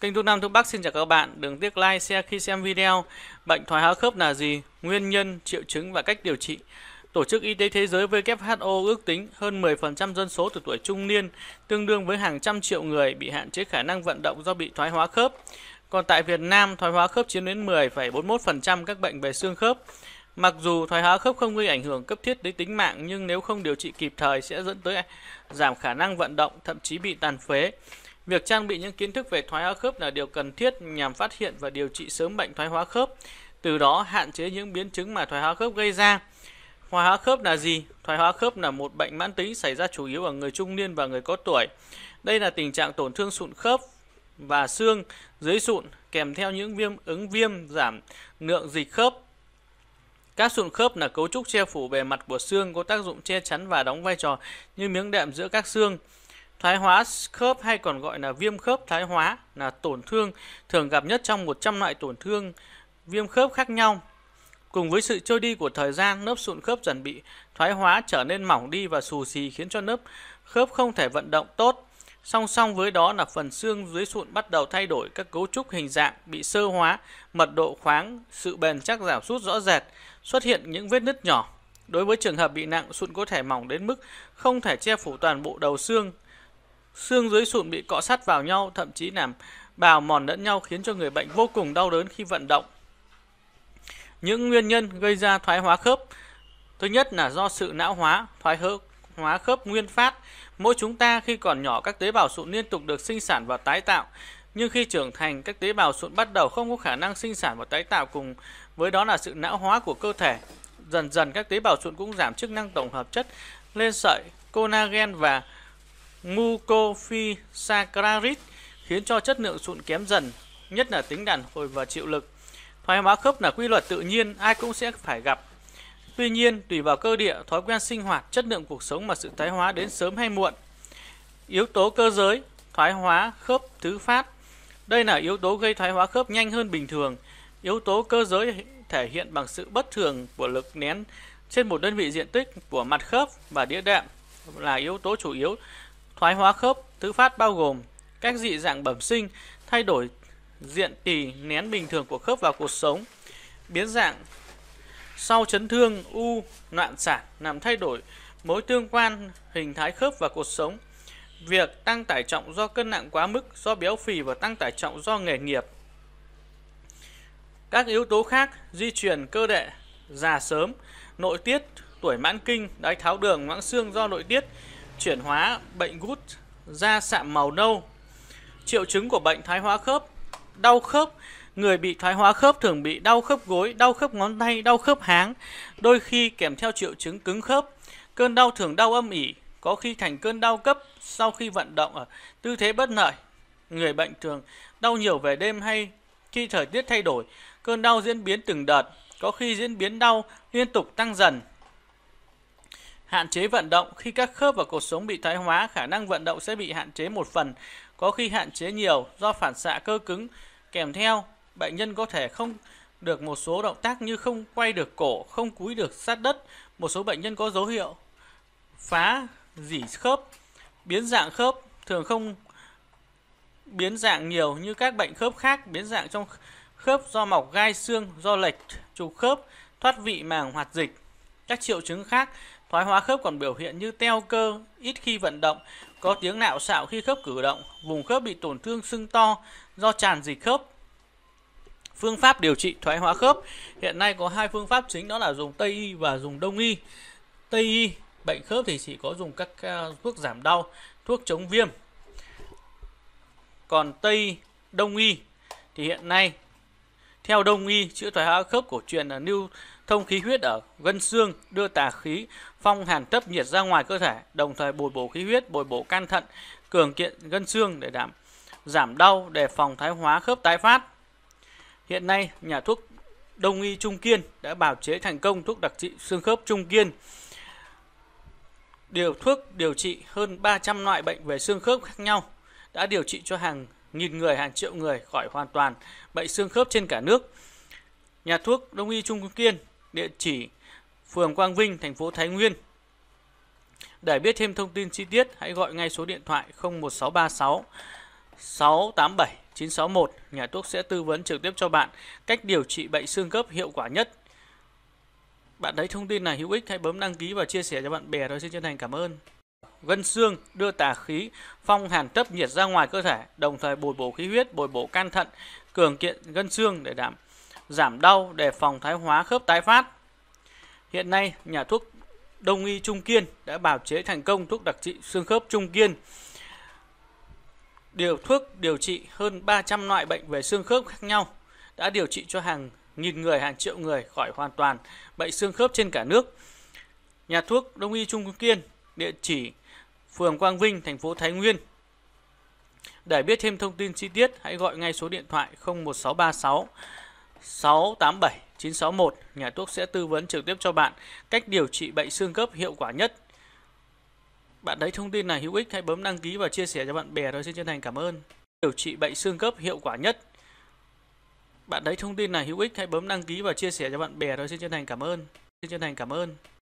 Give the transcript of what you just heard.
Kênh thuốc Nam thuốc Bắc xin chào các bạn. Đừng tiếc like, share khi xem video. Bệnh thoái hóa khớp là gì? Nguyên nhân, triệu chứng và cách điều trị. Tổ chức Y tế Thế giới WHO ước tính hơn 10% dân số từ tuổi trung niên, tương đương với hàng trăm triệu người bị hạn chế khả năng vận động do bị thoái hóa khớp. Còn tại Việt Nam, thoái hóa khớp chiếm đến 10,41% các bệnh về xương khớp. Mặc dù thoái hóa khớp không gây ảnh hưởng cấp thiết đến tính mạng nhưng nếu không điều trị kịp thời sẽ dẫn tới giảm khả năng vận động, thậm chí bị tàn phế. Việc trang bị những kiến thức về thoái hóa khớp là điều cần thiết nhằm phát hiện và điều trị sớm bệnh thoái hóa khớp, từ đó hạn chế những biến chứng mà thoái hóa khớp gây ra. Thoái hóa khớp là gì? Thoái hóa khớp là một bệnh mãn tính xảy ra chủ yếu ở người trung niên và người có tuổi. Đây là tình trạng tổn thương sụn khớp và xương dưới sụn kèm theo những viêm ứng viêm giảm lượng dịch khớp. Các sụn khớp là cấu trúc che phủ bề mặt của xương có tác dụng che chắn và đóng vai trò như miếng đệm giữa các xương. Thái hóa khớp hay còn gọi là viêm khớp thái hóa là tổn thương thường gặp nhất trong 100 loại tổn thương viêm khớp khác nhau. Cùng với sự trôi đi của thời gian, lớp sụn khớp dần bị thoái hóa trở nên mỏng đi và xù xì khiến cho lớp khớp không thể vận động tốt. Song song với đó là phần xương dưới sụn bắt đầu thay đổi các cấu trúc hình dạng, bị sơ hóa, mật độ khoáng, sự bền chắc giảm sút rõ rệt, xuất hiện những vết nứt nhỏ. Đối với trường hợp bị nặng, sụn có thể mỏng đến mức không thể che phủ toàn bộ đầu xương. Xương dưới sụn bị cọ sát vào nhau, thậm chí làm bào mòn lẫn nhau khiến cho người bệnh vô cùng đau đớn khi vận động. Những nguyên nhân gây ra thoái hóa khớp Thứ nhất là do sự não hóa, thoái hóa khớp nguyên phát. Mỗi chúng ta khi còn nhỏ các tế bào sụn liên tục được sinh sản và tái tạo. Nhưng khi trưởng thành, các tế bào sụn bắt đầu không có khả năng sinh sản và tái tạo cùng với đó là sự não hóa của cơ thể. Dần dần các tế bào sụn cũng giảm chức năng tổng hợp chất lên sợi collagen và mucophisaccharides khiến cho chất lượng sụn kém dần, nhất là tính đàn hồi và chịu lực. Thoái hóa khớp là quy luật tự nhiên ai cũng sẽ phải gặp. Tuy nhiên, tùy vào cơ địa, thói quen sinh hoạt, chất lượng cuộc sống mà sự thoái hóa đến sớm hay muộn. Yếu tố cơ giới, thoái hóa khớp thứ phát. Đây là yếu tố gây thoái hóa khớp nhanh hơn bình thường. Yếu tố cơ giới thể hiện bằng sự bất thường của lực nén trên một đơn vị diện tích của mặt khớp và đĩa đệm là yếu tố chủ yếu Thoái hóa khớp thứ phát bao gồm các dị dạng bẩm sinh, thay đổi diện tỉ nén bình thường của khớp vào cuộc sống, biến dạng sau chấn thương u loạn sản làm thay đổi mối tương quan hình thái khớp và cuộc sống. Việc tăng tải trọng do cân nặng quá mức, do béo phì và tăng tải trọng do nghề nghiệp. Các yếu tố khác di truyền cơ đệ, già sớm, nội tiết, tuổi mãn kinh, đái tháo đường, loãng xương do nội tiết, chuyển hóa bệnh gút da sạm màu nâu. Triệu chứng của bệnh thoái hóa khớp, đau khớp. Người bị thoái hóa khớp thường bị đau khớp gối, đau khớp ngón tay, đau khớp háng, đôi khi kèm theo triệu chứng cứng khớp. Cơn đau thường đau âm ỉ, có khi thành cơn đau cấp sau khi vận động ở tư thế bất lợi. Người bệnh thường đau nhiều về đêm hay khi thời tiết thay đổi, cơn đau diễn biến từng đợt, có khi diễn biến đau liên tục tăng dần, Hạn chế vận động khi các khớp và cột sống bị thoái hóa, khả năng vận động sẽ bị hạn chế một phần, có khi hạn chế nhiều do phản xạ cơ cứng. Kèm theo, bệnh nhân có thể không được một số động tác như không quay được cổ, không cúi được sát đất. Một số bệnh nhân có dấu hiệu phá dỉ khớp, biến dạng khớp thường không biến dạng nhiều như các bệnh khớp khác, biến dạng trong khớp do mọc gai xương, do lệch trục khớp, thoát vị màng hoạt dịch. Các triệu chứng khác Thoái hóa khớp còn biểu hiện như teo cơ, ít khi vận động, có tiếng nạo xạo khi khớp cử động, vùng khớp bị tổn thương sưng to do tràn dịch khớp. Phương pháp điều trị thoái hóa khớp hiện nay có hai phương pháp chính đó là dùng Tây y và dùng Đông y. Tây y bệnh khớp thì chỉ có dùng các à, thuốc giảm đau, thuốc chống viêm. Còn Tây Đông y thì hiện nay theo Đông y chữa thoái hóa khớp cổ truyền là lưu thông khí huyết ở gân xương, đưa tà khí, phong hàn thấp nhiệt ra ngoài cơ thể, đồng thời bồi bổ khí huyết, bồi bổ can thận, cường kiện gân xương để giảm giảm đau, để phòng thái hóa khớp tái phát. Hiện nay, nhà thuốc Đông y Trung Kiên đã bào chế thành công thuốc đặc trị xương khớp Trung Kiên. Điều thuốc điều trị hơn 300 loại bệnh về xương khớp khác nhau, đã điều trị cho hàng nghìn người, hàng triệu người khỏi hoàn toàn bệnh xương khớp trên cả nước. Nhà thuốc Đông y Trung Kiên địa chỉ phường Quang Vinh, thành phố Thái Nguyên. Để biết thêm thông tin chi tiết, hãy gọi ngay số điện thoại 01636 687 961. Nhà thuốc sẽ tư vấn trực tiếp cho bạn cách điều trị bệnh xương khớp hiệu quả nhất. Bạn thấy thông tin này hữu ích, hãy bấm đăng ký và chia sẻ cho bạn bè. Tôi xin chân thành cảm ơn. Gân xương đưa tà khí, phong hàn thấp nhiệt ra ngoài cơ thể, đồng thời bồi bổ khí huyết, bồi bổ can thận, cường kiện gân xương để đảm giảm đau để phòng thái hóa khớp tái phát. Hiện nay, nhà thuốc Đông y Trung Kiên đã bào chế thành công thuốc đặc trị xương khớp Trung Kiên. Điều thuốc điều trị hơn 300 loại bệnh về xương khớp khác nhau, đã điều trị cho hàng nghìn người, hàng triệu người khỏi hoàn toàn bệnh xương khớp trên cả nước. Nhà thuốc Đông y Trung Kiên, địa chỉ phường Quang Vinh, thành phố Thái Nguyên. Để biết thêm thông tin chi tiết, hãy gọi ngay số điện thoại 01636 687 961, nhà thuốc sẽ tư vấn trực tiếp cho bạn cách điều trị bệnh xương khớp hiệu quả nhất. Bạn thấy thông tin này hữu ích hãy bấm đăng ký và chia sẻ cho bạn bè rồi xin chân thành cảm ơn. Điều trị bệnh xương khớp hiệu quả nhất. Bạn thấy thông tin này hữu ích hãy bấm đăng ký và chia sẻ cho bạn bè rồi xin chân thành cảm ơn. Xin chân thành cảm ơn.